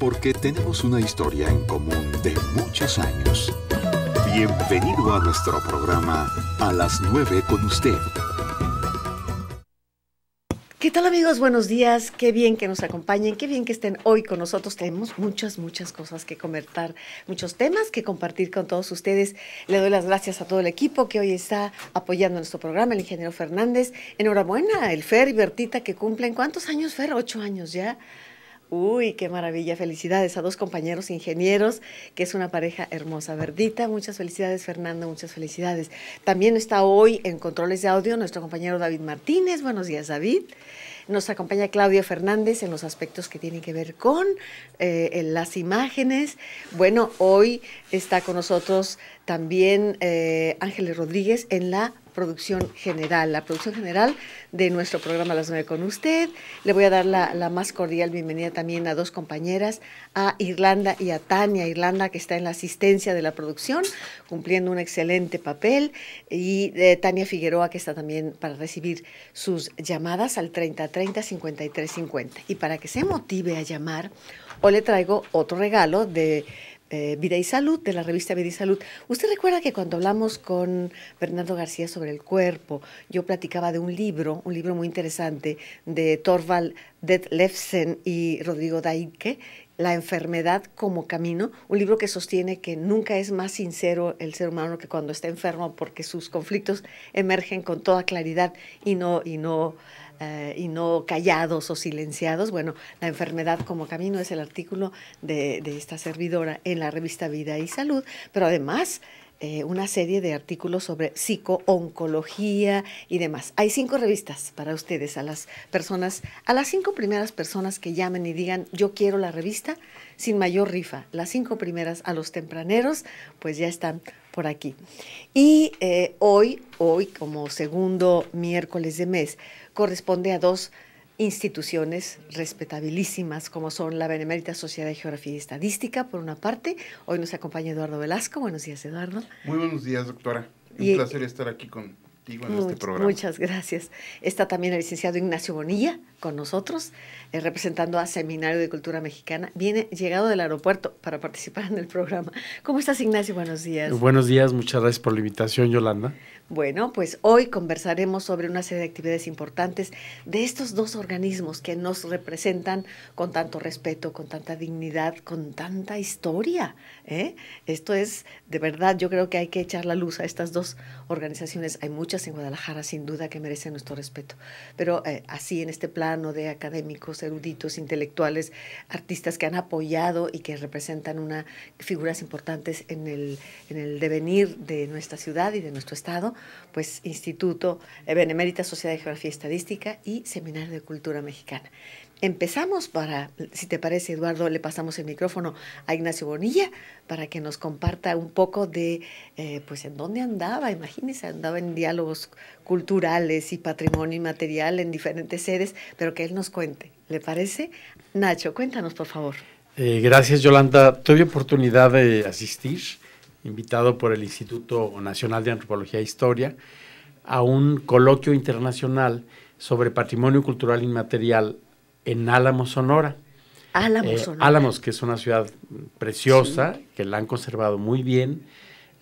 porque tenemos una historia en común de muchos años. Bienvenido a nuestro programa A las 9 con usted. ¿Qué tal amigos? Buenos días. Qué bien que nos acompañen, qué bien que estén hoy con nosotros. Tenemos muchas, muchas cosas que comentar, muchos temas que compartir con todos ustedes. Le doy las gracias a todo el equipo que hoy está apoyando nuestro programa, el ingeniero Fernández. Enhorabuena, el Fer y Bertita que cumplen, ¿cuántos años Fer? Ocho años ya Uy, qué maravilla. Felicidades a dos compañeros ingenieros, que es una pareja hermosa. Verdita, muchas felicidades, Fernando, muchas felicidades. También está hoy en controles de audio nuestro compañero David Martínez. Buenos días, David. Nos acompaña Claudia Fernández en los aspectos que tienen que ver con eh, las imágenes. Bueno, hoy está con nosotros también eh, Ángeles Rodríguez en la producción general, la producción general de nuestro programa Las nueve con usted. Le voy a dar la, más cordial bienvenida también a dos compañeras, a Irlanda y a Tania. Irlanda que está en la asistencia de la producción, cumpliendo un excelente papel, y eh, Tania Figueroa que está también para recibir sus llamadas al 3030 5350. Y para que se motive a llamar, hoy le traigo otro regalo de eh, Vida y Salud, de la revista Vida y Salud. Usted recuerda que cuando hablamos con Bernardo García sobre el cuerpo, yo platicaba de un libro, un libro muy interesante de Torvald Detlefsen y Rodrigo Daike, la enfermedad como camino, un libro que sostiene que nunca es más sincero el ser humano que cuando está enfermo porque sus conflictos emergen con toda claridad y no, y no eh, y no callados o silenciados. Bueno, la enfermedad como camino es el artículo de, de esta servidora en la revista Vida y Salud, pero además eh, una serie de artículos sobre psico-oncología y demás. Hay cinco revistas para ustedes, a las personas, a las cinco primeras personas que llamen y digan yo quiero la revista sin mayor rifa. Las cinco primeras a los tempraneros, pues ya están por aquí. Y eh, hoy, hoy como segundo miércoles de mes, corresponde a dos instituciones respetabilísimas como son la Benemérita Sociedad de Geografía y Estadística, por una parte. Hoy nos acompaña Eduardo Velasco. Buenos días, Eduardo. Muy buenos días, doctora. Un placer estar aquí contigo en este programa. Muchas gracias. Está también el licenciado Ignacio Bonilla con nosotros, eh, representando a Seminario de Cultura Mexicana. Viene llegado del aeropuerto para participar en el programa. ¿Cómo estás, Ignacio? Buenos días. Buenos días, muchas gracias por la invitación, Yolanda. Bueno, pues hoy conversaremos sobre una serie de actividades importantes de estos dos organismos que nos representan con tanto respeto, con tanta dignidad, con tanta historia. ¿eh? Esto es, de verdad, yo creo que hay que echar la luz a estas dos organizaciones. Hay muchas en Guadalajara, sin duda, que merecen nuestro respeto. Pero eh, así, en este plano de académicos, eruditos, intelectuales, artistas que han apoyado y que representan una, figuras importantes en el devenir de nuestra ciudad y de nuestro estado, pues Instituto Benemérita Sociedad de Geografía y Estadística y Seminario de Cultura Mexicana. Empezamos para, si te parece Eduardo, le pasamos el micrófono a Ignacio Bonilla para que nos comparta un poco de, eh, pues, en dónde andaba, imagínense, andaba en diálogos culturales y patrimonio inmaterial en diferentes sedes, pero que él nos cuente, ¿le parece? Nacho, cuéntanos, por favor. Eh, gracias, Yolanda. Tuve oportunidad de asistir invitado por el Instituto Nacional de Antropología e Historia, a un coloquio internacional sobre patrimonio cultural inmaterial en Álamos, Sonora. Álamos, eh, que es una ciudad preciosa, que la han conservado muy bien.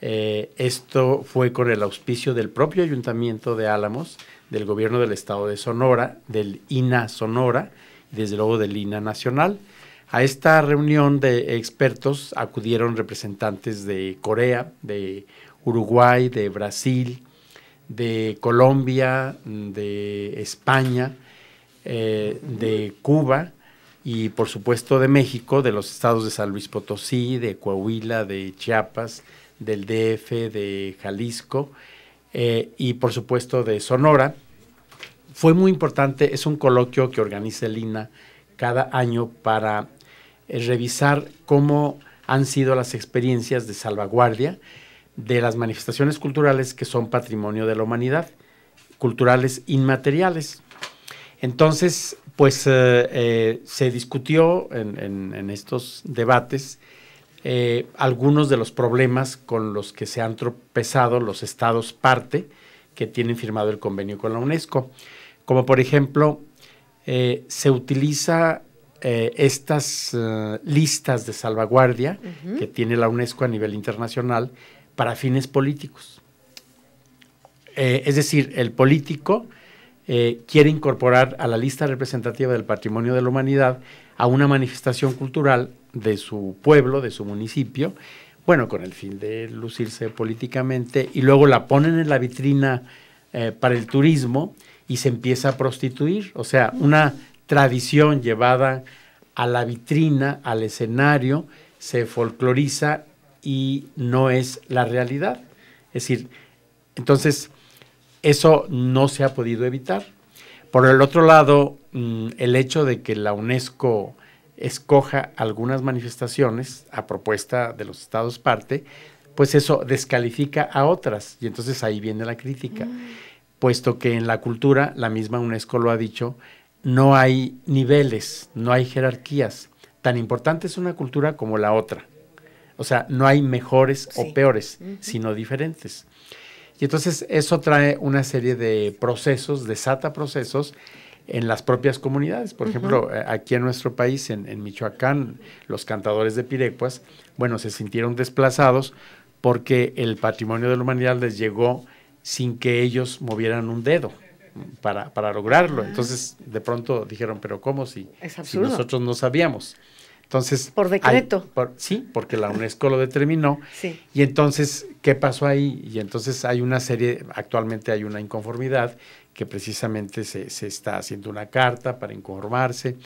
Eh, esto fue con el auspicio del propio ayuntamiento de Álamos, del gobierno del estado de Sonora, del INA Sonora, y desde luego del INA Nacional. A esta reunión de expertos acudieron representantes de Corea, de Uruguay, de Brasil, de Colombia, de España, eh, de Cuba y por supuesto de México, de los estados de San Luis Potosí, de Coahuila, de Chiapas, del DF, de Jalisco eh, y por supuesto de Sonora. Fue muy importante, es un coloquio que organiza el INA cada año para eh, revisar cómo han sido las experiencias de salvaguardia de las manifestaciones culturales que son patrimonio de la humanidad, culturales inmateriales. Entonces, pues eh, eh, se discutió en, estos debates algunos de los problemas con los que se han tropezado los estados parte que tienen firmado el convenio con la UNESCO, como por ejemplo se utiliza eh, estas eh, listas de salvaguardia que tiene la UNESCO a nivel internacional para fines políticos. Eh, es decir, el político quiere incorporar a la lista representativa del patrimonio de la humanidad a una manifestación cultural de su pueblo, de su municipio, bueno, con el fin de lucirse políticamente, y luego la ponen en la vitrina para el turismo y se empieza a prostituir. O sea, una tradición llevada a la vitrina, al escenario, se folcloriza y no es la realidad. Es decir, entonces, eso no se ha podido evitar. Por el otro lado, mm, el hecho de que la UNESCO escoja algunas manifestaciones a propuesta de los estados parte, pues eso descalifica a otras y entonces ahí viene la crítica, mm. puesto que en la cultura, la misma UNESCO lo ha dicho, no hay niveles, no hay jerarquías. Tan importante es una cultura como la otra. O sea, no hay mejores o peores, sino diferentes. Y entonces eso trae una serie de procesos, desata procesos en las propias comunidades. Por ejemplo, eh, aquí en nuestro país, en, en, Michoacán, los cantadores de pirecuas, bueno, se sintieron desplazados porque el patrimonio de la humanidad les llegó sin que ellos movieran un dedo para, para lograrlo. Ah. Entonces, de pronto dijeron, pero ¿cómo si, nosotros no sabíamos? Entonces, por decreto. sí, porque la UNESCO lo determinó. Y entonces, ¿qué pasó ahí? Y entonces hay una serie, actualmente hay una inconformidad que precisamente se, se está haciendo una carta para inconformarse.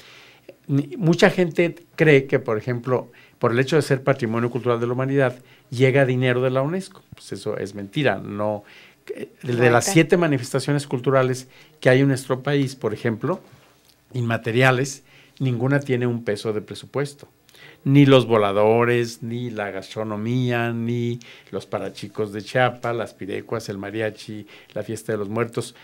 Mucha gente cree que, por ejemplo, por el hecho de ser patrimonio cultural de la humanidad, llega dinero de la UNESCO. Pues eso es mentira. No, de las siete manifestaciones culturales que hay en nuestro país, por ejemplo, inmateriales, ninguna tiene un peso de presupuesto. Ni los voladores, ni la gastronomía, ni los parachicos de Chiapa, las pirecuas, el mariachi, la fiesta de los muertos.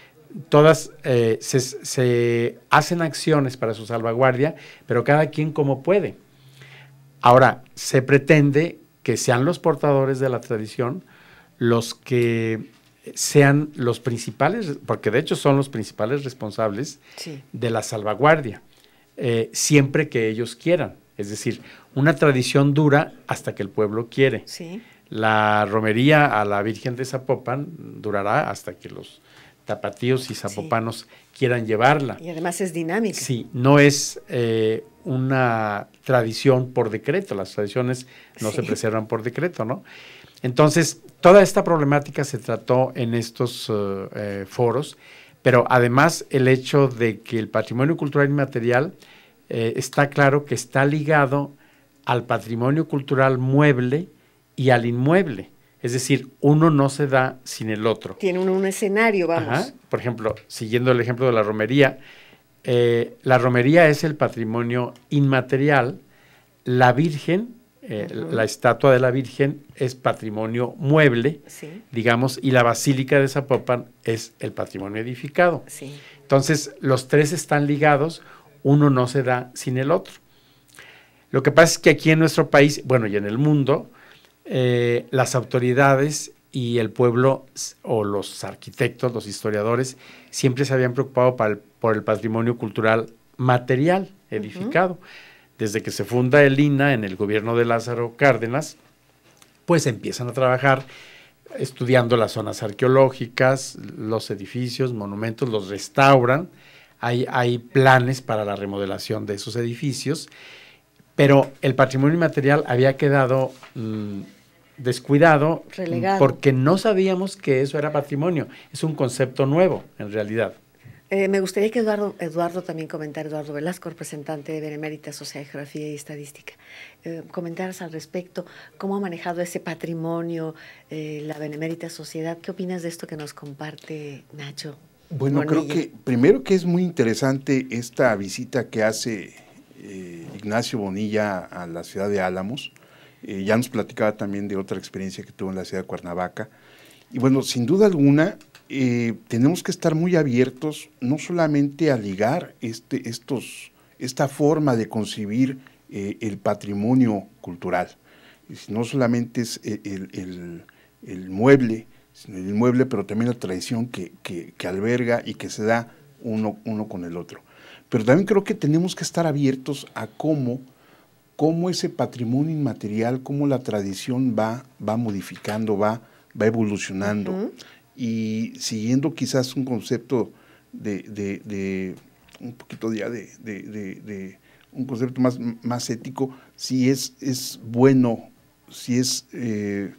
Todas eh, se hacen acciones para su salvaguardia, pero cada quien como puede. Ahora, se pretende que sean los portadores de la tradición los que sean los principales, porque de hecho son los principales responsables de la salvaguardia, eh, siempre que ellos quieran. Es decir, una tradición dura hasta que el pueblo quiere. Sí. La romería a la Virgen de Zapopan durará hasta que los tapatíos y zapopanos quieran llevarla. Y además es dinámica. Sí, no es eh, una tradición por decreto, las tradiciones no se preservan por decreto, ¿no? Entonces, toda esta problemática se trató en estos eh, eh, foros, pero además el hecho de que el patrimonio cultural inmaterial eh, está claro que está ligado al patrimonio cultural mueble y al inmueble. Es decir, uno no se da sin el otro. Tiene un, un escenario, vamos. Por ejemplo, siguiendo el ejemplo de la romería, la romería es el patrimonio inmaterial, la Virgen eh, la estatua de la Virgen es patrimonio mueble, digamos, y la Basílica de Zapopan es el patrimonio edificado. Entonces, los tres están ligados, uno no se da sin el otro. Lo que pasa es que aquí en nuestro país, bueno, y en el mundo, eh, las autoridades y el pueblo o los arquitectos, los historiadores, siempre se habían preocupado por el patrimonio cultural material edificado desde que se funda el INA en el gobierno de Lázaro Cárdenas, pues empiezan a trabajar estudiando las zonas arqueológicas, los edificios, monumentos, los restauran, hay, hay planes para la remodelación de esos edificios, pero el patrimonio inmaterial había quedado mm, descuidado mm, porque no sabíamos que eso era patrimonio, es un concepto nuevo en realidad. Eh, me gustaría que Eduardo, Eduardo también comentara, Eduardo Velasco, representante de Benemérita Sociedad Geografía y Estadística, eh, comentaras al respecto cómo ha manejado ese patrimonio eh, la Benemérita Sociedad. ¿Qué opinas de esto que nos comparte Nacho? Bueno, creo que primero que es muy interesante esta visita que hace Ignacio Bonilla a la ciudad de Álamos. ya nos platicaba también de otra experiencia que tuvo en la ciudad de Cuernavaca. Y bueno, sin duda alguna, eh, tenemos que estar muy abiertos no solamente a ligar este, estos, esta forma de concebir eh, el patrimonio cultural, no solamente es eh, el, mueble, sino el mueble, pero también la tradición que, alberga y que se da uno, uno, con el otro. Pero también creo que tenemos que estar abiertos a cómo, cómo ese patrimonio inmaterial, cómo la tradición va, va modificando, va, va evolucionando y siguiendo quizás un concepto de, un poquito ya de, un concepto más, más ético, si es, es bueno, si es eh,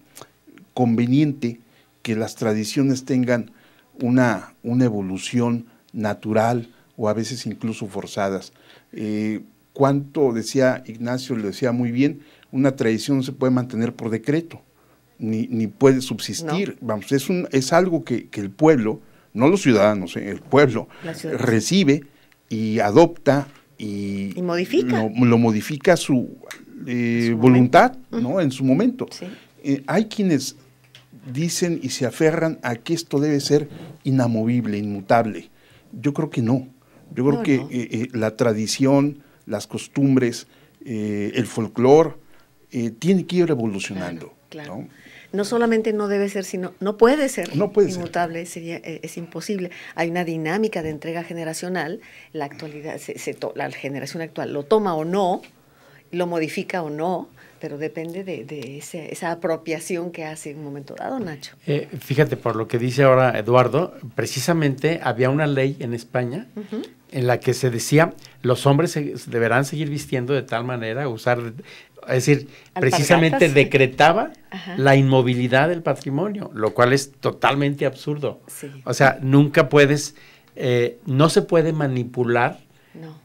conveniente que las tradiciones tengan una, una evolución natural o a veces incluso forzadas. Cuanto eh, cuánto decía Ignacio, lo decía muy bien, una tradición se puede mantener por decreto ni, ni puede subsistir. Vamos, es, un, es algo que, el pueblo, no los ciudadanos, eh, el pueblo recibe y adopta y, modifica. Lo, modifica su, eh, voluntad ¿no? en su momento. Eh, hay quienes dicen y se aferran a que esto debe ser inamovible, inmutable. Yo creo que no. Yo creo que la tradición, las costumbres, el folclore, tiene que ir evolucionando no solamente no debe ser, sino no puede ser no puede inmutable, ser. Sería, eh, es, imposible. Hay una dinámica de entrega generacional, la actualidad, se, la generación actual lo toma o no, lo modifica o no, pero depende de, esa apropiación que hace en un momento dado, Nacho. Eh, fíjate, por lo que dice ahora Eduardo, precisamente había una ley en España en la que se decía los hombres deberán seguir vistiendo de tal manera, usar es decir, precisamente decretaba la inmovilidad del patrimonio, lo cual es totalmente absurdo. O sea, nunca puedes, eh, no se puede manipular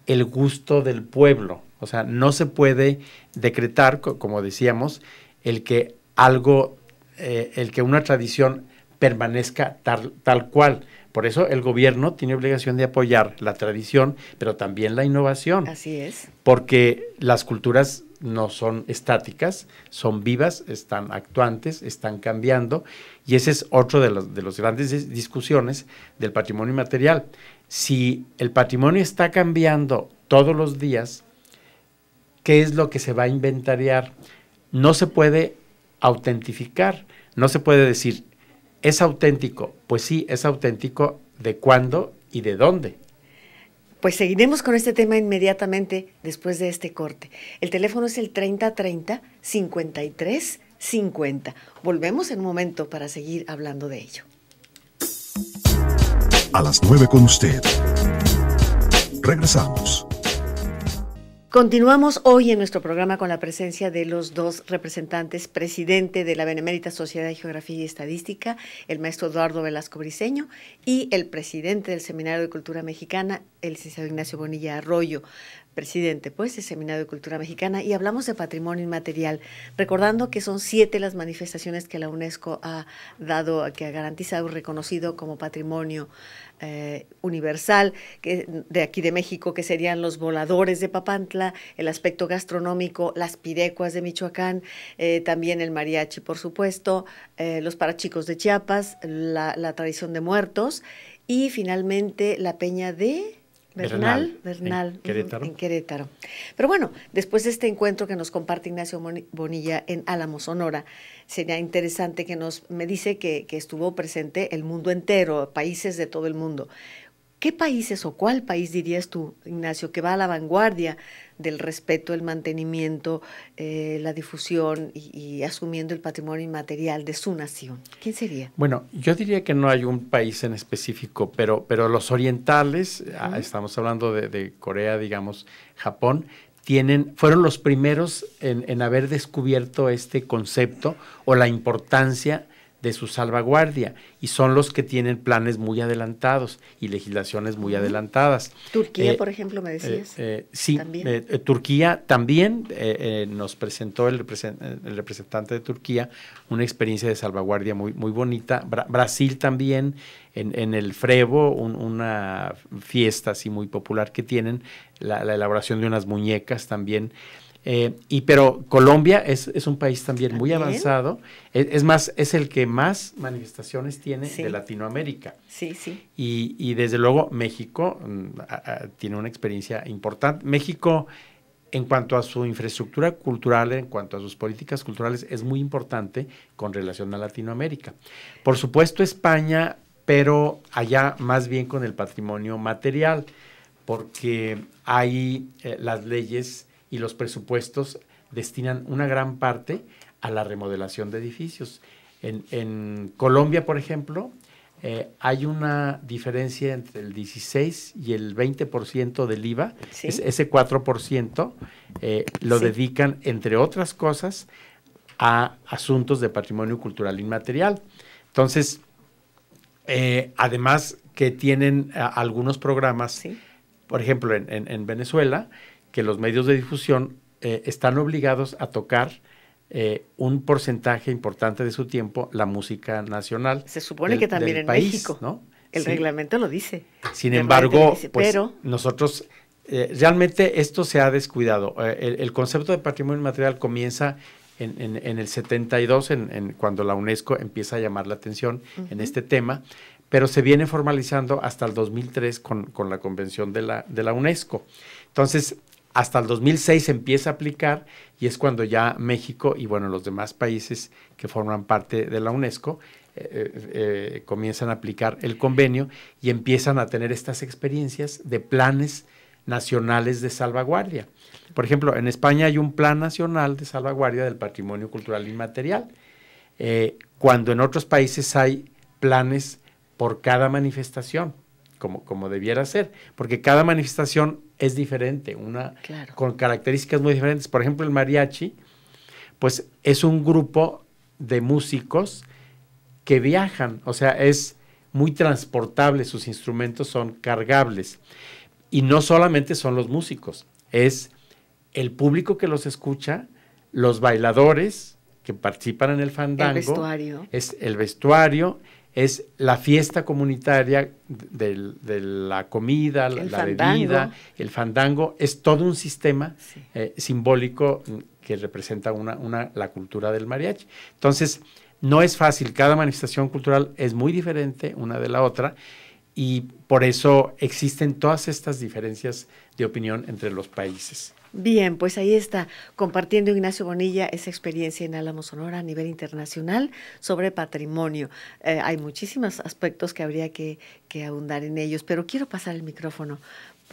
el gusto del pueblo. O sea, no se puede decretar, como decíamos, el que algo, eh, el que una tradición permanezca tal, tal cual. Por eso el gobierno tiene obligación de apoyar la tradición, pero también la innovación. Así es. Porque las culturas no son estáticas, son vivas, están actuantes, están cambiando, y ese es otro de las los grandes discusiones del patrimonio inmaterial. Si el patrimonio está cambiando todos los días, ¿qué es lo que se va a inventariar? No se puede autentificar, no se puede decir, ¿Es auténtico? Pues sí, es auténtico de cuándo y de dónde. Pues seguiremos con este tema inmediatamente después de este corte. El teléfono es el 3030 5350 Volvemos en un momento para seguir hablando de ello. A las 9 con usted. Regresamos. Continuamos hoy en nuestro programa con la presencia de los dos representantes, presidente de la Benemérita Sociedad de Geografía y Estadística, el maestro Eduardo Velasco Briceño, y el presidente del Seminario de Cultura Mexicana, el licenciado Ignacio Bonilla Arroyo presidente pues, el Seminario de Cultura Mexicana y hablamos de patrimonio inmaterial, recordando que son siete las manifestaciones que la UNESCO ha dado, que ha garantizado, reconocido como patrimonio eh, universal de aquí de México, que serían los voladores de Papantla, el aspecto gastronómico, las pirecuas de Michoacán, eh, también el mariachi, por supuesto, eh, los parachicos de Chiapas, la, la tradición de muertos y finalmente la peña de... Bernal, Bernal, en Querétaro. Pero bueno, después de este encuentro que nos comparte Ignacio Bonilla en Álamo, Sonora, sería interesante que nos, me dice que estuvo presente el mundo entero, países de todo el mundo. ¿Qué países o cuál país dirías tú, Ignacio, que va a la vanguardia del respeto, el mantenimiento, eh, la difusión y, asumiendo el patrimonio inmaterial de su nación? ¿Quién sería? Bueno, yo diría que no hay un país en específico, pero, pero los orientales, ah, estamos hablando de, de, Corea, digamos, Japón, tienen, fueron los primeros en, en haber descubierto este concepto o la importancia de su salvaguardia y son los que tienen planes muy adelantados y legislaciones muy adelantadas. Turquía, eh, por ejemplo, me eh, decías. Eh, sí, Turquía también nos presentó el, representante de Turquía una experiencia de salvaguardia muy, muy bonita. Brasil también, en, el Frevo, una fiesta así muy popular que tienen, la elaboración de unas muñecas también. Eh, y, pero Colombia es, un país también, muy avanzado. E, es, más, es el que más manifestaciones tiene de Latinoamérica. Sí, sí. Y, y desde luego México mm, tiene una experiencia importante. México, en cuanto a su infraestructura cultural, en cuanto a sus políticas culturales, es muy importante con relación a Latinoamérica. Por supuesto, España, pero allá más bien con el patrimonio material, porque hay eh, las leyes y los presupuestos destinan una gran parte a la remodelación de edificios. En, Colombia, por ejemplo, eh, hay una diferencia entre el 16 y el 20% del IVA. ese 4% eh, lo dedican, entre otras cosas, a asuntos de patrimonio cultural inmaterial. Entonces, eh, además que tienen algunos programas, por ejemplo, en Venezuela, que los medios de difusión eh, están obligados a tocar eh, un porcentaje importante de su tiempo la música nacional. Se supone que también en México, ¿no? El reglamento lo dice. Sin embargo, pues, nosotros eh, realmente esto se ha descuidado. El, concepto de patrimonio inmaterial comienza en, en, el 72, en, cuando la UNESCO empieza a llamar la atención en este tema, pero se viene formalizando hasta el 2003 con, con la Convención de la, de la UNESCO. Entonces, hasta el 2006 empieza a aplicar y es cuando ya México y bueno, los demás países que forman parte de la UNESCO eh, eh, eh, comienzan a aplicar el convenio y empiezan a tener estas experiencias de planes nacionales de salvaguardia. Por ejemplo, en España hay un plan nacional de salvaguardia del patrimonio cultural inmaterial, cuando en otros países hay planes por cada manifestación, como, como debiera ser, porque cada manifestación es diferente, una con características muy diferentes. Por ejemplo, el mariachi, pues es un grupo de músicos que viajan, o sea, es muy transportable, sus instrumentos son cargables. Y no solamente son los músicos, es el público que los escucha, los bailadores que participan en el fandango, el vestuario, es el vestuario es la fiesta comunitaria de, la comida, la bebida, el fandango, es todo un sistema eh, simbólico que representa una, la cultura del mariachi. Entonces, no es fácil, cada manifestación cultural es muy diferente una de la otra y por eso existen todas estas diferencias de opinión entre los países. Bien, pues ahí está compartiendo Ignacio Bonilla esa experiencia en Álamo Sonora a nivel internacional sobre patrimonio. Eh, hay muchísimos aspectos que habría que, que, abundar en ellos, pero quiero pasar el micrófono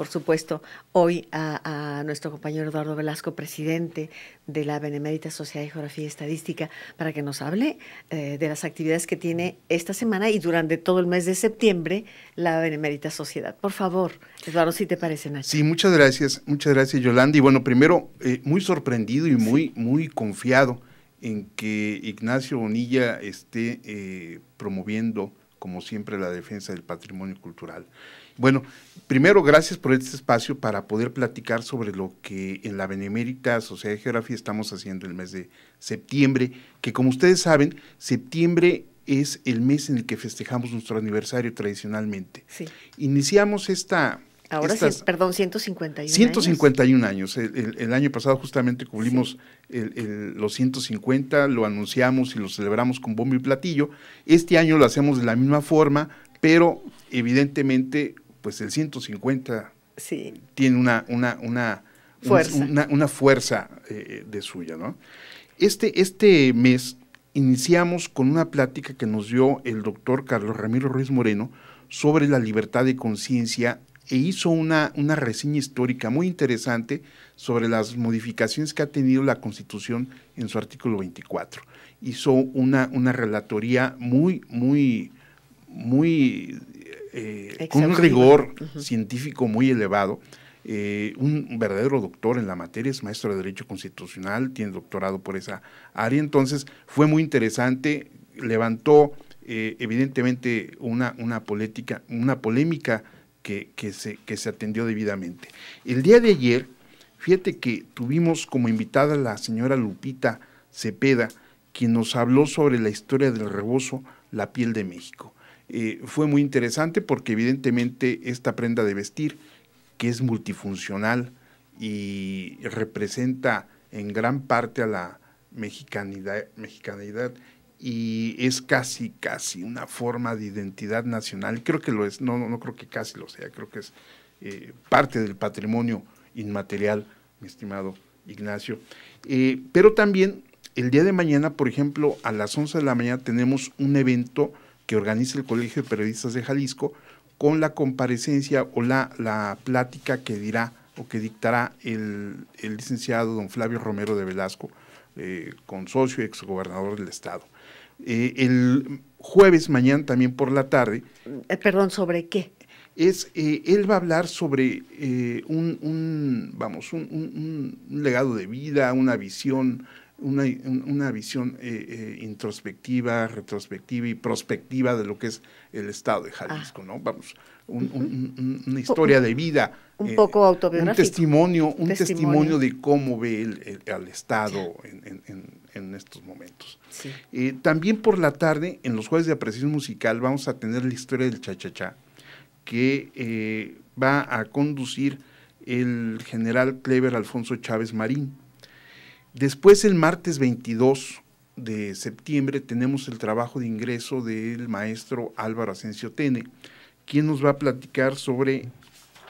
por supuesto, hoy a, nuestro compañero Eduardo Velasco, presidente de la Benemérita Sociedad de Geografía y Estadística, para que nos hable eh, de las actividades que tiene esta semana y durante todo el mes de septiembre la Benemérita Sociedad. Por favor, Eduardo, si te parece, Nacho. Sí, muchas gracias, muchas gracias, Yolanda. Y bueno, primero, eh, muy sorprendido y muy, muy confiado en que Ignacio Bonilla esté eh, promoviendo, como siempre, la defensa del patrimonio cultural. Bueno, primero, gracias por este espacio para poder platicar sobre lo que en la Benemérita Sociedad de Geografía estamos haciendo el mes de septiembre, que como ustedes saben, septiembre es el mes en el que festejamos nuestro aniversario tradicionalmente. Sí. Iniciamos esta... Ahora sí, perdón, 151 151 años. El, año pasado justamente cumplimos el, los 150, lo anunciamos y lo celebramos con bombo y platillo. Este año lo hacemos de la misma forma, pero evidentemente pues el 150 tiene una, una, una fuerza, una, fuerza eh, de suya, ¿no? Este, este mes iniciamos con una plática que nos dio el doctor Carlos Ramiro Ruiz Moreno sobre la libertad de conciencia e hizo una, una reseña histórica muy interesante sobre las modificaciones que ha tenido la Constitución en su artículo 24. Hizo una, una relatoría muy, muy, muy eh, con un rigor científico muy elevado. Eh, un verdadero doctor en la materia, es maestro de Derecho Constitucional, tiene doctorado por esa área, entonces fue muy interesante, levantó eh, evidentemente una, política, una polémica que, que, se, que se atendió debidamente. El día de ayer, fíjate que tuvimos como invitada la señora Lupita Cepeda, quien nos habló sobre la historia del rebozo, la piel de México. Eh, fue muy interesante porque evidentemente esta prenda de vestir, que es multifuncional y representa en gran parte a la mexicanidad, mexicanidad y es casi, casi una forma de identidad nacional. Creo que lo es, no, no, creo que casi lo sea, creo que es eh, parte del patrimonio inmaterial, mi estimado Ignacio. Eh, pero también el día de mañana, por ejemplo, a las 11 de la mañana tenemos un evento que organiza el Colegio de Periodistas de Jalisco con la comparecencia o la, la plática que dirá o que dictará el, licenciado don Flavio Romero de Velasco, eh, consocio y exgobernador del Estado. Eh, el jueves mañana también por la tarde. Eh, perdón, ¿sobre qué? Es, eh, él va a hablar sobre un, vamos, un, legado de vida, una visión una, visión eh, eh, introspectiva, retrospectiva y prospectiva de lo que es el estado de Jalisco, ah. ¿no? Vamos, una historia de vida. Un eh, poco autobiográfico. Un testimonio, un testimonio, de cómo ve el, al estado en, estos momentos. también por la tarde, en los jueves de apreciación musical, vamos a tener la historia del chachachá, que va a conducir el general Clever Alfonso Chávez Marín Después el martes 22 de septiembre tenemos el trabajo de ingreso del maestro Álvaro Asensio Tene, quien nos va a platicar sobre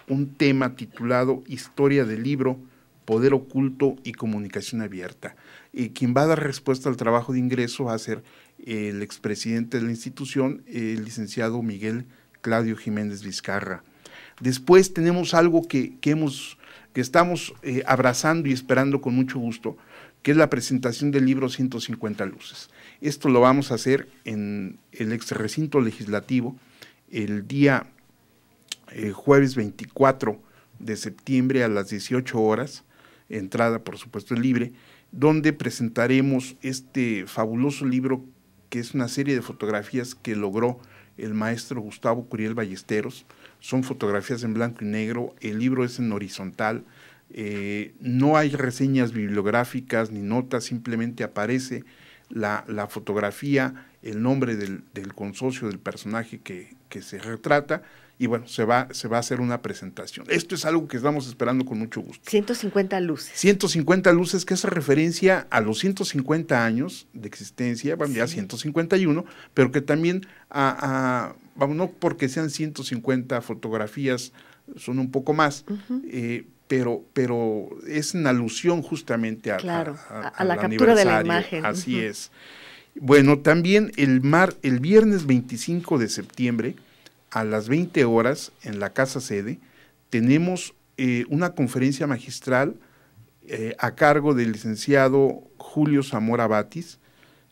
un tema titulado Historia del libro, Poder Oculto y Comunicación Abierta. Y eh, quien va a dar respuesta al trabajo de ingreso va a ser el expresidente de la institución, el licenciado Miguel Claudio Jiménez Vizcarra. Después tenemos algo que, que estamos eh, abrazando y esperando con mucho gusto, que es la presentación del libro 150 Luces. Esto lo vamos a hacer en el ex recinto legislativo el día eh, jueves 24 de septiembre a las 18 horas, entrada por supuesto libre, donde presentaremos este fabuloso libro que es una serie de fotografías que logró el maestro Gustavo Curiel Ballesteros. Son fotografías en blanco y negro, el libro es en horizontal, eh, no hay reseñas bibliográficas ni notas, simplemente aparece la, fotografía, el nombre del, consorcio del personaje que, se retrata. Y bueno, se va, se va a hacer una presentación. Esto es algo que estamos esperando con mucho gusto. 150 luces. 150 luces, que hace referencia a los 150 años de existencia, bueno, ya 151, pero que también, vamos, no porque sean 150 fotografías, son un poco más, pero, pero es en alusión justamente a, a, la captura de la imagen. Así es. Bueno, también el, mar, el viernes 25 de septiembre a las 20 horas en la casa sede tenemos eh, una conferencia magistral eh, a cargo del licenciado Julio Zamora Batis,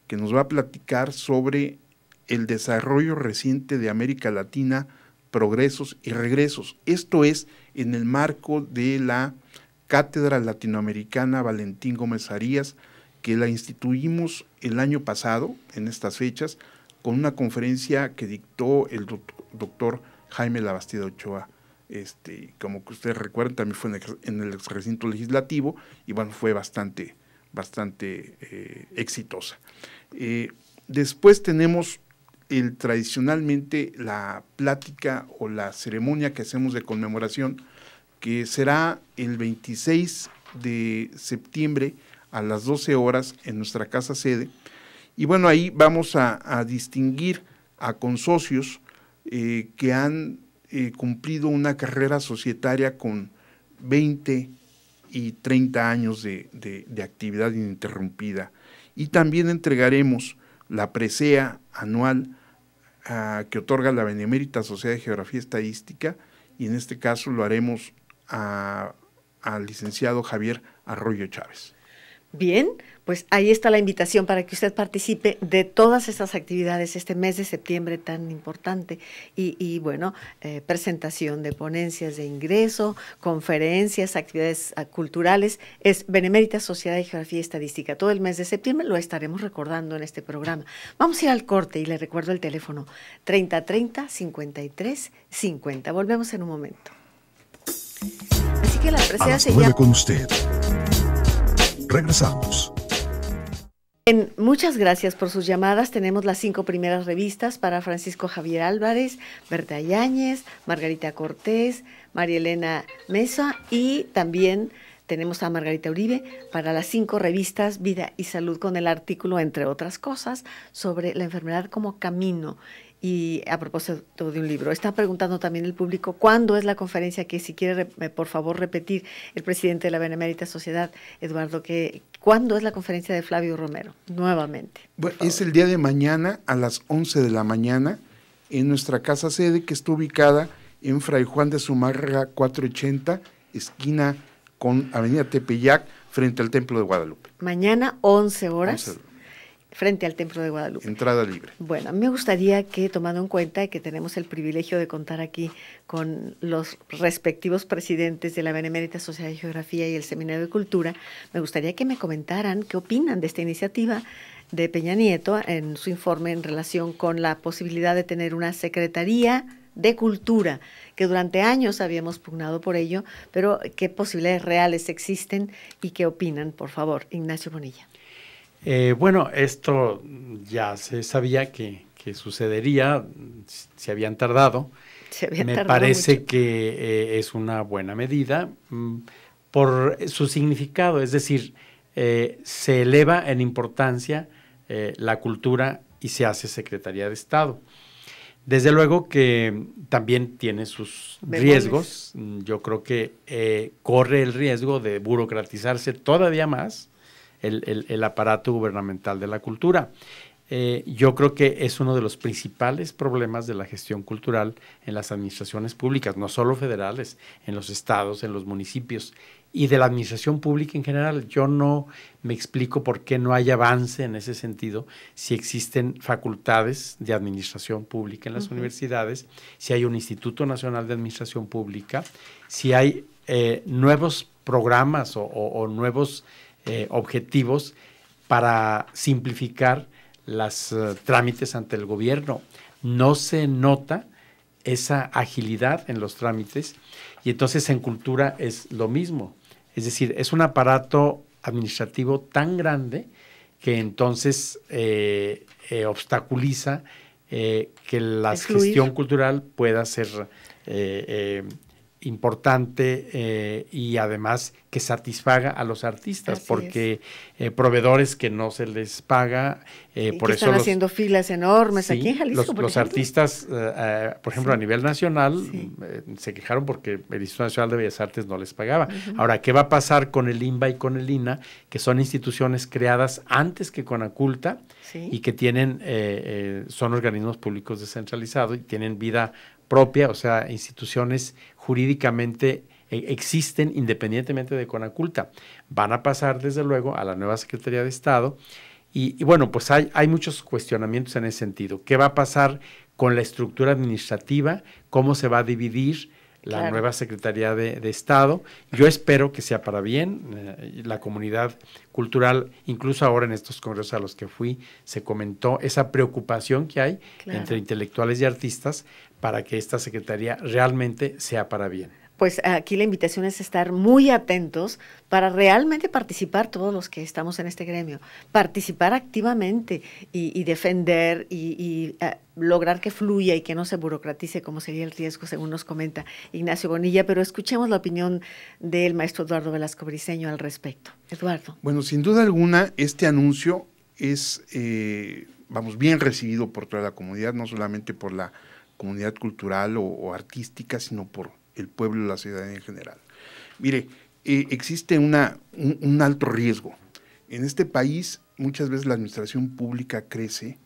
que nos va a platicar sobre el desarrollo reciente de América Latina progresos y regresos. Esto es en el marco de la Cátedra Latinoamericana Valentín Gómez Arias, que la instituimos el año pasado, en estas fechas, con una conferencia que dictó el doctor Jaime Labastida Ochoa. Este, como que ustedes recuerden, también fue en el, recinto legislativo y bueno, fue bastante, bastante eh, exitosa. Eh, después tenemos el, tradicionalmente la plática o la ceremonia que hacemos de conmemoración, que será el 26 de septiembre a las 12 horas en nuestra casa sede. Y bueno, ahí vamos a, distinguir a consocios eh, que han eh, cumplido una carrera societaria con 20 y 30 años de, de actividad ininterrumpida. Y también entregaremos la presea anual que otorga la Benemérita Sociedad de Geografía Estadística y en este caso lo haremos al licenciado Javier Arroyo Chávez. Bien, pues ahí está la invitación para que usted participe de todas estas actividades este mes de septiembre tan importante. Y, bueno, eh, presentación de ponencias de ingreso, conferencias, actividades ah, culturales. Es Benemérita Sociedad de Geografía y Estadística. Todo el mes de septiembre lo estaremos recordando en este programa. Vamos a ir al corte y le recuerdo el teléfono 3030 53 50. Volvemos en un momento. Así que la se con usted. Regresamos muchas gracias por sus llamadas. Tenemos las cinco primeras revistas para Francisco Javier Álvarez, Berta Yáñez, Margarita Cortés, María Elena Mesa y también tenemos a Margarita Uribe para las cinco revistas Vida y Salud con el artículo, entre otras cosas, sobre la enfermedad como camino y a propósito de un libro, está preguntando también el público cuándo es la conferencia que si quiere por favor repetir el presidente de la Benemérita Sociedad, Eduardo, que cuándo es la conferencia de Flavio Romero, nuevamente. es el día de mañana a las 11 de la mañana en nuestra casa sede que está ubicada en Fray Juan de Zumárraga 480, esquina con Avenida Tepeyac, frente al Templo de Guadalupe. Mañana 11 horas. 11 horas frente al Templo de Guadalupe. Entrada libre. Bueno, me gustaría que, tomando en cuenta que tenemos el privilegio de contar aquí con los respectivos presidentes de la Benemérita Sociedad de Geografía y el Seminario de Cultura, me gustaría que me comentaran qué opinan de esta iniciativa de Peña Nieto en su informe en relación con la posibilidad de tener una secretaría de cultura, que durante años habíamos pugnado por ello, pero qué posibilidades reales existen y qué opinan, por favor, Ignacio Bonilla. Eh, bueno, esto ya se sabía que, sucedería, se habían tardado. Me parece que eh, es una buena medida mm, por su significado, es decir, eh, se eleva en importancia la cultura y se hace Secretaría de Estado. Desde luego que también tiene sus riesgos. Mm, yo creo que corre el riesgo de burocratizarse todavía más el, aparato gubernamental de la cultura. Eh, yo creo que es uno de los principales problemas de la gestión cultural en las administraciones públicas, no solo federales, en los estados, en los municipios y de la administración pública en general. Yo no me explico por qué no hay avance en ese sentido, si existen facultades de administración pública en las universidades, si hay un Instituto Nacional de Administración Pública, si hay eh, nuevos programas o nuevos eh, objetivos para simplificar los eh, trámites ante el gobierno. No se nota esa agilidad en los trámites y entonces en cultura es lo mismo. Es decir, es un aparato administrativo tan grande que entonces eh, obstaculiza que la gestión cultural pueda ser importante eh, y además que satisfaga a los artistas, porque eh, proveedores que no se les paga, eh, por eso... Están haciendo filas enormes aquí en Jalisco. Los, los artistas, por ejemplo, a nivel nacional, se quejaron porque el Instituto Nacional de Bellas Artes no les pagaba. Ahora, ¿qué va a pasar con el INBA y con el INA, que son instituciones creadas antes que con Aculta y que tienen, son organismos públicos descentralizados y tienen vida propia, o sea, instituciones jurídicamente eh, existen independientemente de Conaculta. Van a pasar, desde luego, a la nueva Secretaría de Estado. Y, bueno, pues hay, muchos cuestionamientos en ese sentido. ¿Qué va a pasar con la estructura administrativa? ¿Cómo se va a dividir? la nueva Secretaría de, Estado. Yo espero que sea para bien. Eh, la comunidad cultural, incluso ahora en estos congresos a los que fui, se comentó esa preocupación que hay entre intelectuales y artistas para que esta Secretaría realmente sea para bien pues aquí la invitación es estar muy atentos para realmente participar todos los que estamos en este gremio, participar activamente y, defender y, eh, lograr que fluya y que no se burocratice, como sería el riesgo, según nos comenta Ignacio Bonilla, pero escuchemos la opinión del maestro Eduardo Velasco Briceño al respecto. Eduardo. Bueno, sin duda alguna, este anuncio es, eh, vamos, bien recibido por toda la comunidad, no solamente por la comunidad cultural o, artística, sino por el pueblo la ciudadanía en general. Mire, eh, existe una, un, un, alto riesgo. En este país muchas veces la administración pública crece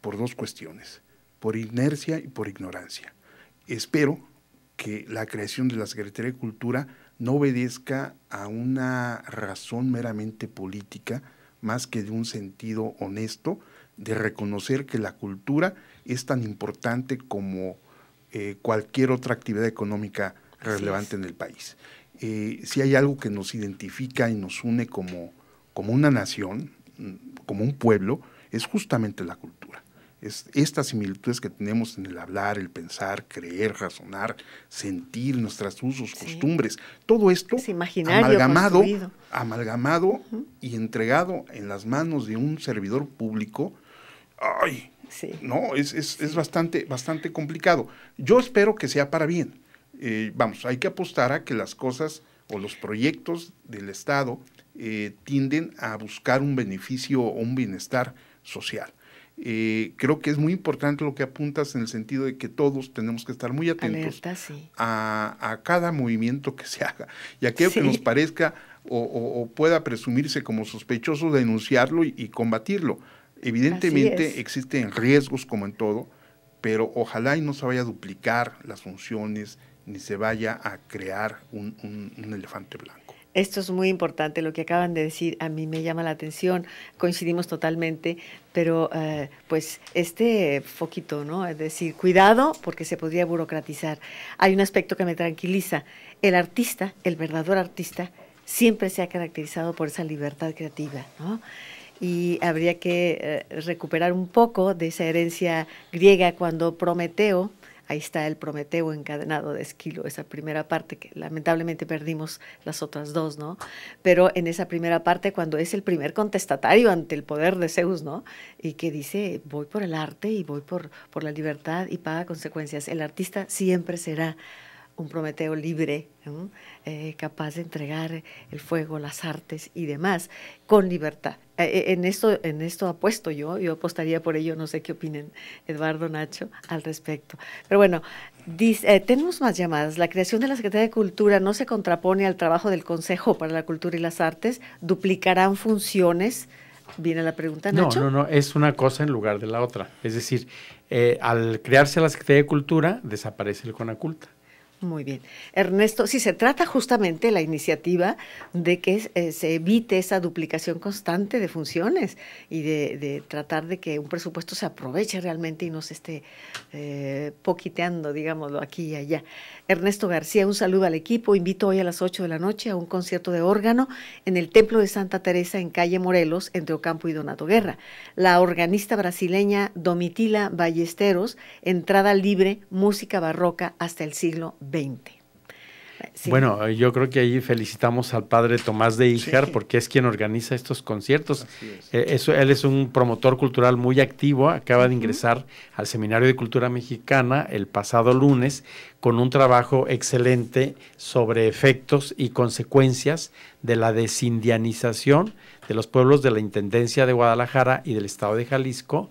por dos cuestiones, por inercia y por ignorancia. Espero que la creación de la Secretaría de Cultura no obedezca a una razón meramente política más que de un sentido honesto de reconocer que la cultura es tan importante como eh, cualquier otra actividad económica relevante en el país. Eh, si hay algo que nos identifica y nos une como, como una nación, mm, como un pueblo, es justamente la cultura. Es estas similitudes que tenemos en el hablar, el pensar, creer, razonar, sentir, nuestros usos, costumbres, todo esto amalgamado, amalgamado y entregado en las manos de un servidor público, ay, no, es, es, es, bastante, bastante complicado. Yo espero que sea para bien. Eh, vamos, hay que apostar a que las cosas o los proyectos del Estado eh, tienden a buscar un beneficio o un bienestar social. Eh, creo que es muy importante lo que apuntas en el sentido de que todos tenemos que estar muy atentos a, cada movimiento que se haga y aquello que nos parezca o, pueda presumirse como sospechoso, denunciarlo y combatirlo Evidentemente existen riesgos como en todo, pero ojalá y no se vaya a duplicar las funciones ni se vaya a crear un, elefante blanco. Esto es muy importante, lo que acaban de decir a mí me llama la atención, coincidimos totalmente, pero eh, pues este foquito, ¿no? Es decir, cuidado porque se podría burocratizar. Hay un aspecto que me tranquiliza, el artista, el verdadero artista, siempre se ha caracterizado por esa libertad creativa, ¿no? y habría que eh, recuperar un poco de esa herencia griega cuando Prometeo, ahí está el Prometeo encadenado de Esquilo, esa primera parte que lamentablemente perdimos las otras dos, ¿no? Pero en esa primera parte cuando es el primer contestatario ante el poder de Zeus, ¿no? Y que dice, voy por el arte y voy por, por la libertad y paga consecuencias. El artista siempre será un Prometeo libre, eh, capaz de entregar el fuego, las artes y demás, con libertad. Eh, eh, en, esto, en esto apuesto yo, yo apostaría por ello, no sé qué opinen Eduardo Nacho al respecto. Pero bueno, dice, tenemos más llamadas. La creación de la Secretaría de Cultura no se contrapone al trabajo del Consejo para la Cultura y las Artes, duplicarán funciones. Viene la pregunta, Nacho. No, no, no, es una cosa en lugar de la otra. Es decir, al crearse la Secretaría de Cultura, desaparece el CONACULTA. Muy bien. Ernesto, si se trata justamente la iniciativa de que eh, se evite esa duplicación constante de funciones y de, tratar de que un presupuesto se aproveche realmente y no se esté eh, poquiteando, digámoslo, aquí y allá. Ernesto García, un saludo al equipo. Invito hoy a las 8 de la noche a un concierto de órgano en el Templo de Santa Teresa en calle Morelos, entre Ocampo y Donato Guerra. La organista brasileña Domitila Ballesteros, entrada libre, música barroca hasta el siglo XX. Bueno, yo creo que ahí felicitamos al padre Tomás de Ijar porque es quien organiza estos conciertos. Eh, él es un promotor cultural muy activo, acaba de ingresar al Seminario de Cultura Mexicana el pasado lunes con un trabajo excelente sobre efectos y consecuencias de la desindianización de los pueblos de la Intendencia de Guadalajara y del Estado de Jalisco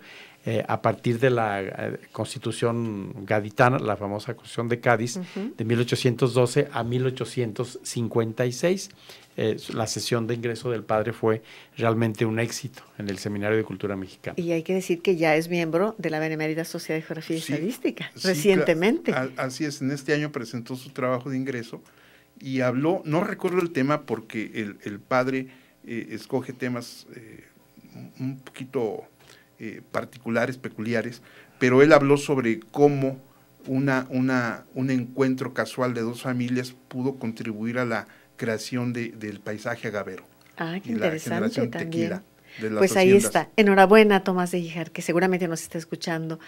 eh, a partir de la eh, constitución gaditana, la famosa constitución de Cádiz, de 1812 a 1856. Eh, la sesión de ingreso del padre fue realmente un éxito en el Seminario de Cultura Mexicana. Y hay que decir que ya es miembro de la Benemérita Sociedad de Geografía y Estadística, recientemente. así es, en este año presentó su trabajo de ingreso y habló, no recuerdo el tema porque el, padre escoge temas un poquito eh, particulares, peculiares, pero él habló sobre cómo una, una, un encuentro casual de dos familias pudo contribuir a la creación del paisaje agavero. Ah, qué interesante la Tequila pues ahí está. Enhorabuena, Tomás de Gijar, que seguramente nos está escuchando.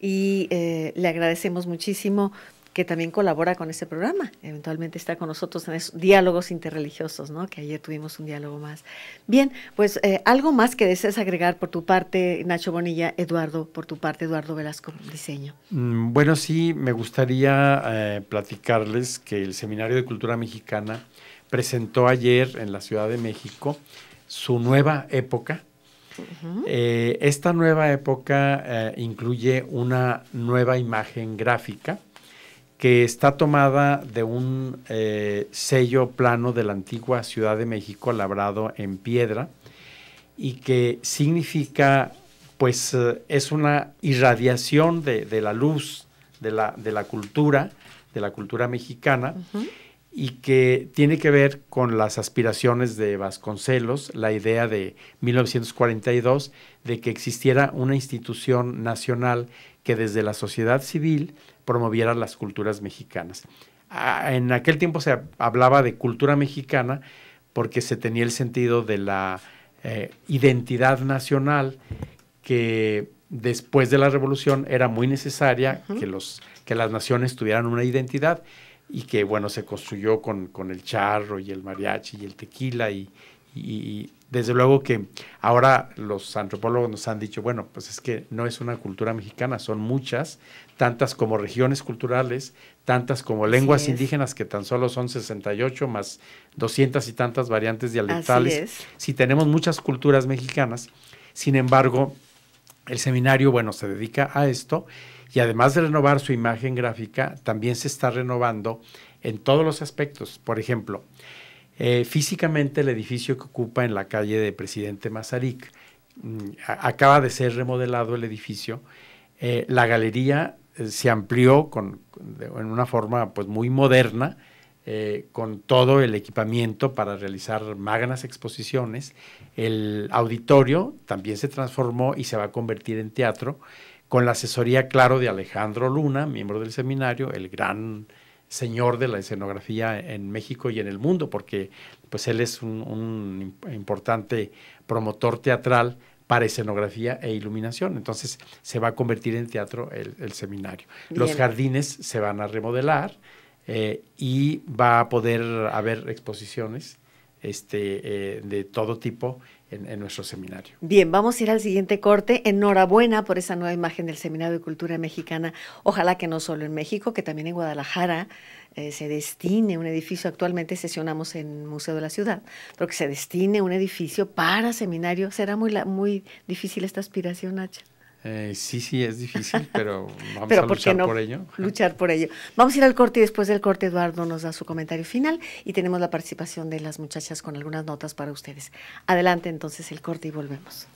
Y eh, le agradecemos muchísimo que también colabora con este programa. Eventualmente está con nosotros en esos diálogos interreligiosos, ¿no? Que ayer tuvimos un diálogo más. Bien, pues eh, algo más que desees agregar por tu parte, Nacho Bonilla, Eduardo, por tu parte, Eduardo Velasco, diseño. Mm, bueno, sí, me gustaría eh, platicarles que el Seminario de Cultura Mexicana presentó ayer en la Ciudad de México su nueva época. Eh, esta nueva época incluye una nueva imagen gráfica que está tomada de un eh, sello plano de la antigua Ciudad de México labrado en piedra y que significa, pues eh, es una irradiación de, la luz, de la, cultura, de la cultura mexicana. y que tiene que ver con las aspiraciones de Vasconcelos, la idea de 1942 de que existiera una institución nacional que desde la sociedad civil promoviera las culturas mexicanas. En aquel tiempo se hablaba de cultura mexicana porque se tenía el sentido de la eh, identidad nacional que después de la revolución era muy necesaria que, los, que las naciones tuvieran una identidad y que bueno, se construyó con, con el charro y el mariachi y el tequila y, desde luego que ahora los antropólogos nos han dicho, bueno, pues es que no es una cultura mexicana, son muchas, tantas como regiones culturales, tantas como lenguas indígenas, que tan solo son 68 más 200 y tantas variantes dialectales. Si tenemos muchas culturas mexicanas, sin embargo, el seminario, bueno, se dedica a esto y además de renovar su imagen gráfica, también se está renovando en todos los aspectos. Por ejemplo, eh, físicamente el edificio que ocupa en la calle de Presidente Mazarik. Mm, acaba de ser remodelado el edificio. Eh, la galería eh, se amplió con, en una forma pues, muy moderna, con todo el equipamiento para realizar magnas exposiciones. El auditorio también se transformó y se va a convertir en teatro, con la asesoría, claro, de Alejandro Luna, miembro del seminario, el gran señor de la escenografía en México y en el mundo, porque pues él es un, importante promotor teatral para escenografía e iluminación. Entonces se va a convertir en teatro el, seminario. Los jardines se van a remodelar eh, y va a poder haber exposiciones este, eh, de todo tipo en, nuestro seminario. Bien, vamos a ir al siguiente corte. Enhorabuena por esa nueva imagen del Seminario de Cultura Mexicana. Ojalá que no solo en México, que también en Guadalajara eh, se destine un edificio. Actualmente sesionamos en Museo de la Ciudad, pero que se destine un edificio para seminario. Será muy, muy difícil esta aspiración, Nacha. Eh, sí, sí, es difícil, pero vamos a luchar por ello. Luchar por ello. Vamos a ir al corte y después del corte Eduardo nos da su comentario final y tenemos la participación de las muchachas con algunas notas para ustedes. Adelante entonces el corte y volvemos.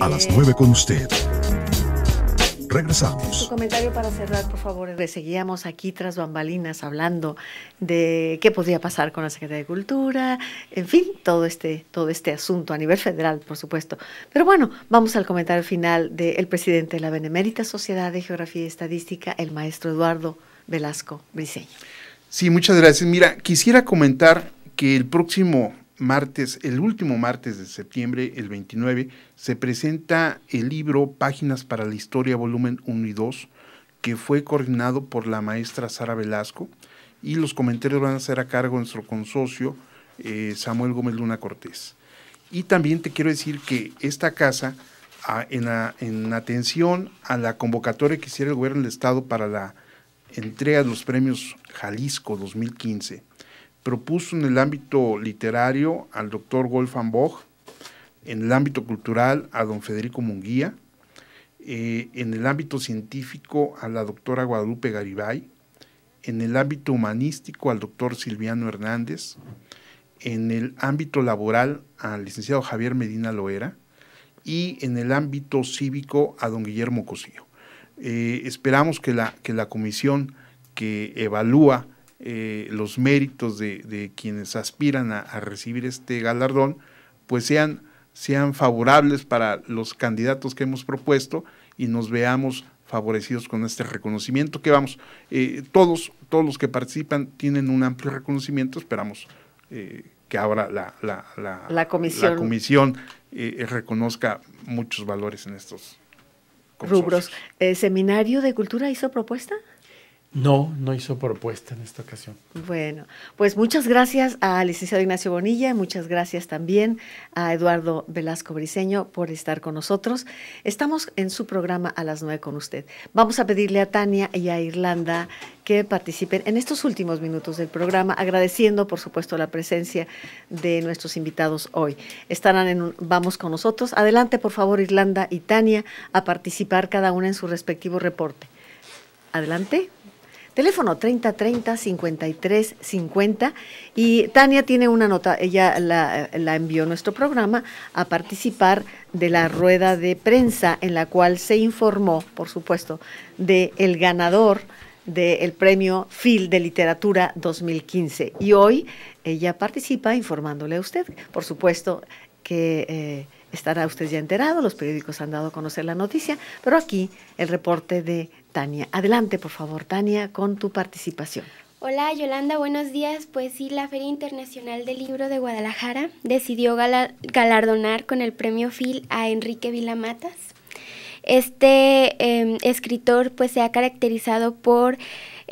A las nueve con usted Regresamos. su comentario para cerrar, por favor. Seguíamos aquí tras bambalinas hablando de qué podría pasar con la Secretaría de Cultura, en fin, todo este, todo este asunto a nivel federal, por supuesto. Pero bueno, vamos al comentario final del presidente de la Benemérita Sociedad de Geografía y Estadística, el maestro Eduardo Velasco Briceño. Sí, muchas gracias. Mira, quisiera comentar que el próximo martes, el último martes de septiembre, el 29, se presenta el libro Páginas para la Historia, volumen 1 y 2, que fue coordinado por la maestra Sara Velasco y los comentarios van a ser a cargo de nuestro consocio eh, Samuel Gómez Luna Cortés. Y también te quiero decir que esta casa, en, en, atención a la convocatoria que hiciera el gobierno del Estado para la entrega de los premios Jalisco 2015, propuso en el ámbito literario al doctor Wolfgang Boch, en el ámbito cultural a don Federico Munguía, eh, en el ámbito científico a la doctora Guadalupe Garibay, en el ámbito humanístico al doctor Silviano Hernández, en el ámbito laboral al licenciado Javier Medina Loera y en el ámbito cívico a don Guillermo Cosillo. Eh, esperamos que la, que la comisión que evalúa eh, los méritos de, quienes aspiran a, recibir este galardón, pues sean, sean favorables para los candidatos que hemos propuesto y nos veamos favorecidos con este reconocimiento que vamos, eh, todos, todos los que participan tienen un amplio reconocimiento, esperamos eh, que ahora la, la, la, la comisión, comisión reconozca muchos valores en estos rubros. ¿El ¿Seminario de Cultura hizo propuesta? No, no hizo propuesta en esta ocasión. Bueno, pues muchas gracias al licenciado Ignacio Bonilla, muchas gracias también a Eduardo Velasco Briceño por estar con nosotros. Estamos en su programa a las nueve con usted. Vamos a pedirle a Tania y a Irlanda que participen en estos últimos minutos del programa, agradeciendo por supuesto la presencia de nuestros invitados hoy. Estarán en Vamos con nosotros. Adelante, por favor, Irlanda y Tania, a participar cada una en su respectivo reporte. Adelante. Teléfono 3030 5350 y Tania tiene una nota, ella la, envió nuestro programa a participar de la rueda de prensa en la cual se informó, por supuesto, del el ganador del premio Phil de Literatura 2015. Y hoy ella participa informándole a usted, por supuesto, que... Eh, estará usted ya enterado, los periódicos han dado a conocer la noticia, pero aquí el reporte de Tania. Adelante, por favor, Tania, con tu participación. Hola Yolanda, buenos días. Pues sí, la Feria Internacional del Libro de Guadalajara decidió galardonar con el premio Phil a Enrique Vilamatas. Este em, escritor pues se ha caracterizado por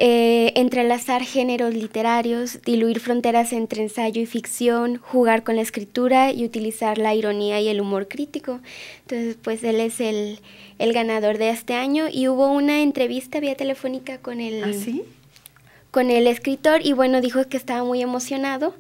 eh, entrelazar géneros literarios, diluir fronteras entre ensayo y ficción, jugar con la escritura y utilizar la ironía y el humor crítico. Entonces, pues él es el, ganador de este año y hubo una entrevista vía telefónica con el, ¿Ah, con el escritor y bueno, dijo que estaba muy emocionado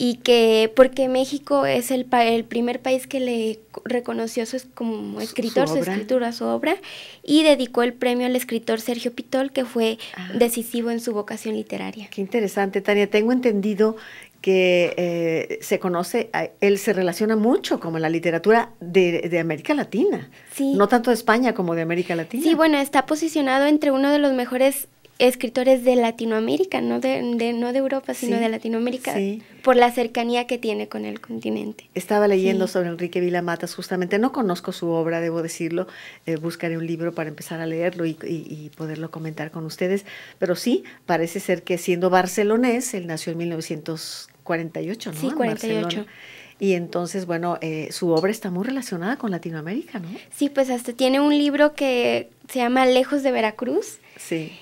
y que porque México es el, el primer país que le reconoció su, como escritor, su, escritura, su obra, y dedicó el premio al escritor Sergio Pitol, que fue ah. decisivo en su vocación literaria. Qué interesante, Tania. Tengo entendido que eh, se conoce, él se relaciona mucho como la literatura de, de América Latina, sí. no tanto de España como de América Latina. Sí, bueno, está posicionado entre uno de los mejores escritores de Latinoamérica, no de, no de Europa, sino de Latinoamérica, por la cercanía que tiene con el continente. Estaba leyendo sobre Enrique Vilamatas, justamente, no conozco su obra, debo decirlo, eh, buscaré un libro para empezar a leerlo y, poderlo comentar con ustedes, pero sí, parece ser que siendo barcelonés, él nació en 1948, ¿no? Sí, 48. Y entonces, bueno, eh, su obra está muy relacionada con Latinoamérica, ¿no? Sí, pues hasta tiene un libro que se llama Lejos de Veracruz,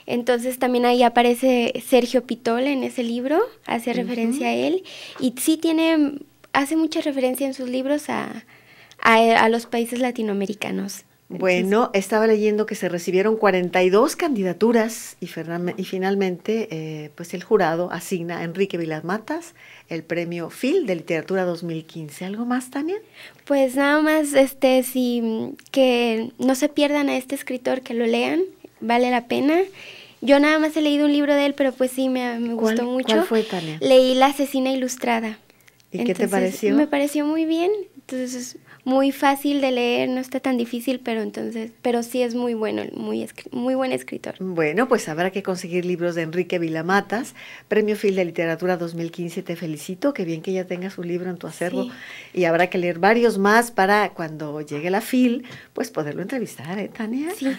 entonces también ahí aparece Sergio Pitol en ese libro, hace referencia a él, y sí tiene, hace mucha referencia en sus libros a, los países latinoamericanos. Bueno, estaba leyendo que se recibieron 42 candidaturas y, y finalmente eh, pues el jurado asigna a Enrique Vilas Matas el premio Phil de Literatura 2015. ¿Algo más, también? Pues nada más este, sí que no se pierdan a este escritor, que lo lean, vale la pena. Yo nada más he leído un libro de él, pero pues sí, me, gustó mucho. ¿Cuál fue, Leí La asesina ilustrada. ¿Y qué te pareció? Me pareció muy bien. Entonces, muy fácil de leer, no está tan difícil, pero entonces, pero sí es muy bueno, muy, muy buen escritor. Bueno, pues habrá que conseguir libros de Enrique Vilamatas, Premio Phil de Literatura 2015, te felicito, que bien que ya tengas un libro en tu acervo y habrá que leer varios más para cuando llegue la Fil, pues poderlo entrevistar, ¿eh, Tania? Sí.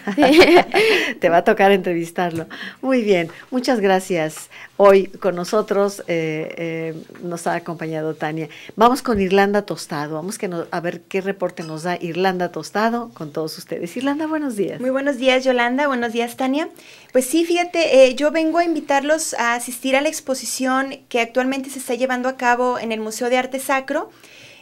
te va a tocar entrevistarlo. Muy bien, muchas gracias. Hoy con nosotros eh, eh, nos ha acompañado Tania. Vamos con Irlanda Tostado, vamos que a ver qué reporte nos da Irlanda Tostado con todos ustedes. Irlanda, buenos días. Muy buenos días, Yolanda. Buenos días, Tania. Pues sí, fíjate, eh, yo vengo a invitarlos a asistir a la exposición que actualmente se está llevando a cabo en el Museo de Arte Sacro.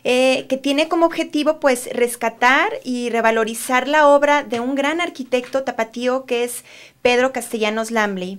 Eh, que tiene como objetivo pues rescatar y revalorizar la obra de un gran arquitecto tapatío que es Pedro Castellanos Lamley.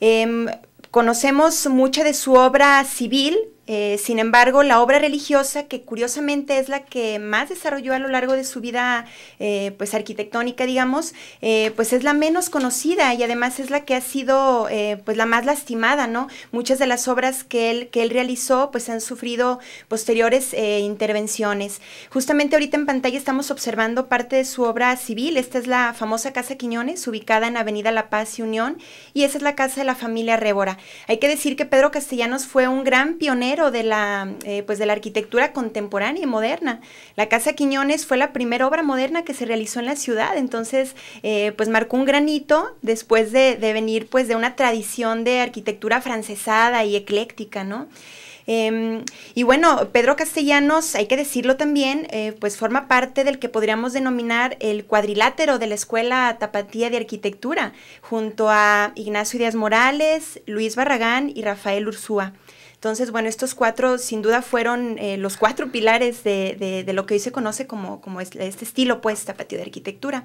Em, conocemos mucha de su obra civil, eh, sin embargo, la obra religiosa, que curiosamente es la que más desarrolló a lo largo de su vida eh, pues arquitectónica, digamos, eh, pues es la menos conocida y además es la que ha sido pues la más lastimada, ¿no? Muchas de las obras que él, que él realizó pues han sufrido posteriores intervenciones. Justamente ahorita en pantalla estamos observando parte de su obra civil. Esta es la famosa Casa Quiñones, ubicada en Avenida La Paz y Unión, y esa es la casa de la familia Révora. Hay que decir que Pedro Castellanos fue un gran pionero eh, pues, de la, arquitectura contemporánea y moderna. La Casa Quiñones fue la primera obra moderna que se realizó en la ciudad, entonces eh, pues marcó un granito después de, venir pues de una tradición de arquitectura francesada y ecléctica, ¿no? Em, y bueno, Pedro Castellanos, hay que decirlo también, eh, pues forma parte del que podríamos denominar el cuadrilátero de la Escuela Tapatía de Arquitectura, junto a Ignacio Díaz Morales, Luis Barragán y Rafael Ursúa. Entonces, bueno, estos cuatro sin duda fueron eh, los cuatro pilares de, lo que hoy se conoce como, este estilo, pues, tapatío de arquitectura.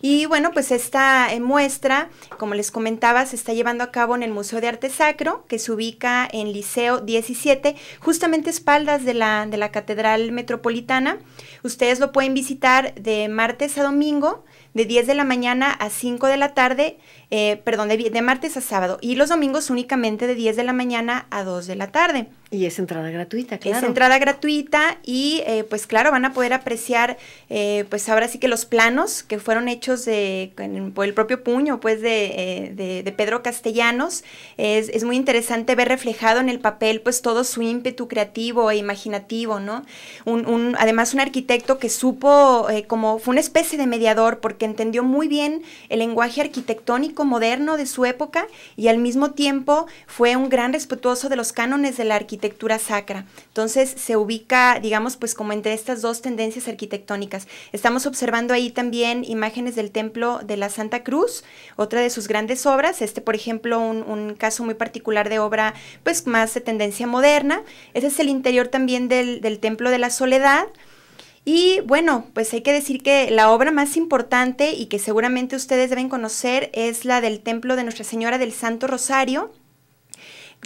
Y bueno, pues esta eh, muestra, como les comentaba, se está llevando a cabo en el Museo de Arte Sacro, que se ubica en Liceo 17, justamente a espaldas de la, de la Catedral Metropolitana. Ustedes lo pueden visitar de martes a domingo de 10 de la mañana a 5 de la tarde, eh, perdón, de martes a sábado y los domingos únicamente de 10 de la mañana a 2 de la tarde. Y es entrada gratuita, claro. Es entrada gratuita y eh, pues claro, van a poder apreciar eh, pues ahora sí que los planos que fueron hechos de, por el propio puño pues eh, de, de, Pedro Castellanos. Es, es, muy interesante ver reflejado en el papel pues todo su ímpetu creativo e imaginativo, ¿no? Un, un, además un arquitecto que supo como fue una especie de mediador porque entendió muy bien el lenguaje arquitectónico moderno de su época y al mismo tiempo fue un gran respetuoso de los cánones de la arquitectura arquitectura sacra. Entonces se ubica, digamos, pues como entre estas dos tendencias arquitectónicas. Estamos observando ahí también imágenes del templo de la Santa Cruz, otra de sus grandes obras. Este, por ejemplo, un, caso muy particular de obra, pues más de tendencia moderna. Ese es el interior también del templo de la Soledad. Y bueno, pues hay que decir que la obra más importante y que seguramente ustedes deben conocer es la del Templo de Nuestra Señora del Santo Rosario,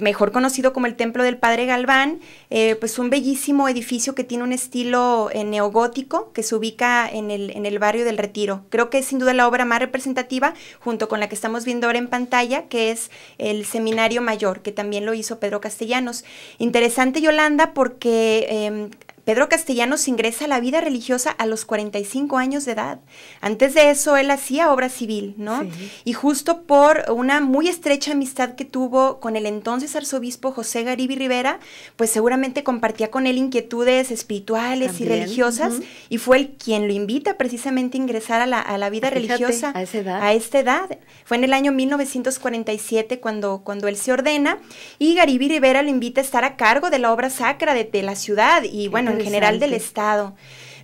mejor conocido como el Templo del Padre Galván, eh, pues un bellísimo edificio que tiene un estilo eh, neogótico que se ubica en el, en el, barrio del Retiro. Creo que es sin duda la obra más representativa, junto con la que estamos viendo ahora en pantalla, que es el Seminario Mayor, que también lo hizo Pedro Castellanos. Interesante Yolanda porque em, Pedro Castellanos ingresa a la vida religiosa a los 45 años de edad. Antes de eso él hacía obra civil, ¿no? Y justo por una muy estrecha amistad que tuvo con el entonces arzobispo José Garibi Rivera, pues seguramente compartía con él inquietudes espirituales y religiosas y fue él quien lo invita precisamente a ingresar a la, vida ah, religiosa a, esta edad. Fue en el año 1947 cuando, cuando él se ordena y Garibi Rivera lo invita a estar a cargo de la obra sacra de, de la ciudad y bueno, general del Estado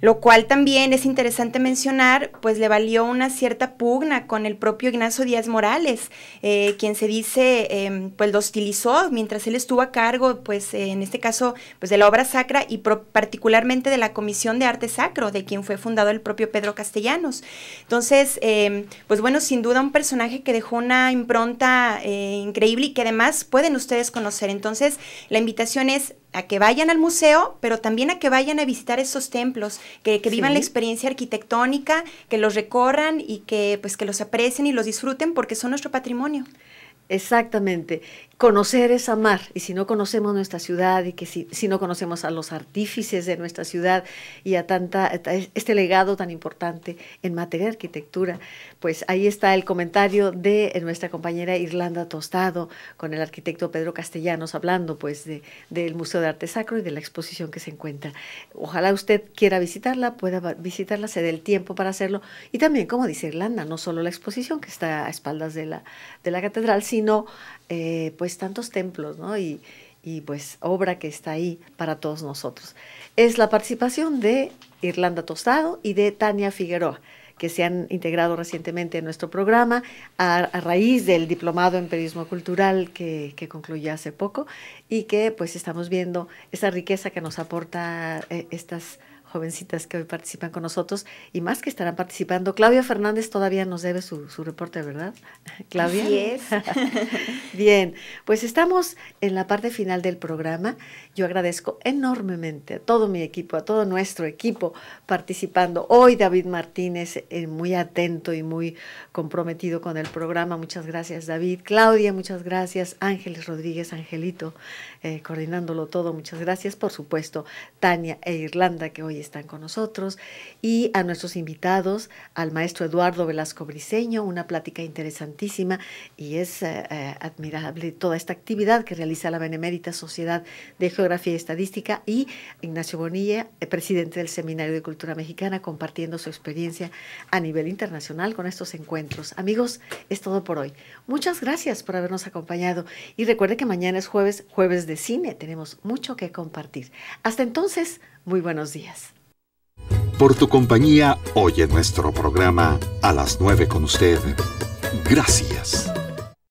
lo cual también es interesante mencionar, pues le valió una cierta pugna con el propio Ignacio Díaz Morales, eh, quien se dice, em, pues lo hostilizó mientras él estuvo a cargo, pues eh, en este caso, pues de la obra sacra y particularmente de la Comisión de Arte Sacro, de quien fue fundado el propio Pedro Castellanos. Entonces, em, pues bueno, sin duda un personaje que dejó una impronta eh, increíble y que además pueden ustedes conocer. Entonces, la invitación es a que vayan al museo, pero también a que vayan a visitar esos templos, que, vivan la experiencia arquitectónica, que los recorran y que pues que los aprecien y los disfruten porque son nuestro patrimonio. Exactamente conocer es amar. Y si no conocemos nuestra ciudad y que si, no conocemos a los artífices de nuestra ciudad y a tanta este legado tan importante en materia de arquitectura, pues ahí está el comentario de nuestra compañera Irlanda Tostado con el arquitecto Pedro Castellanos hablando pues de, del Museo de Arte Sacro y de la exposición que se encuentra. Ojalá usted quiera visitarla, pueda visitarla, se dé el tiempo para hacerlo. Y también, como dice Irlanda, no solo la exposición que está a espaldas de la, de la catedral, sino eh, pues tantos templos y, pues obra que está ahí para todos nosotros. Es la participación de Irlanda Tostado y de Tania Figueroa que se han integrado recientemente en nuestro programa a, raíz del diplomado en periodismo cultural que, concluyó hace poco y que pues estamos viendo esa riqueza que nos aporta eh, estas jovencitas que hoy participan con nosotros y más que estarán participando. Claudia Fernández todavía nos debe su, reporte, ¿verdad? Claudia. es. Bien, pues estamos en la parte final del programa. Yo agradezco enormemente a todo mi equipo, a todo nuestro equipo participando. Hoy David Martínez, eh, muy atento y muy comprometido con el programa. Muchas gracias, David. Claudia, muchas gracias. Ángeles Rodríguez, Angelito, eh, coordinándolo todo. Muchas gracias, por supuesto. Tania e Irlanda, que hoy están con nosotros, y a nuestros invitados, al maestro Eduardo Velasco Briceño, una plática interesantísima y es eh, eh, admirable toda esta actividad que realiza la Benemérita Sociedad de Geografía y Estadística y Ignacio Bonilla, eh, presidente del Seminario de Cultura Mexicana, compartiendo su experiencia a nivel internacional con estos encuentros. Amigos, es todo por hoy. Muchas gracias por habernos acompañado y recuerde que mañana es jueves, jueves de cine, tenemos mucho que compartir. Hasta entonces, muy buenos días. Por tu compañía, hoy en nuestro programa a las 9 con usted. Gracias.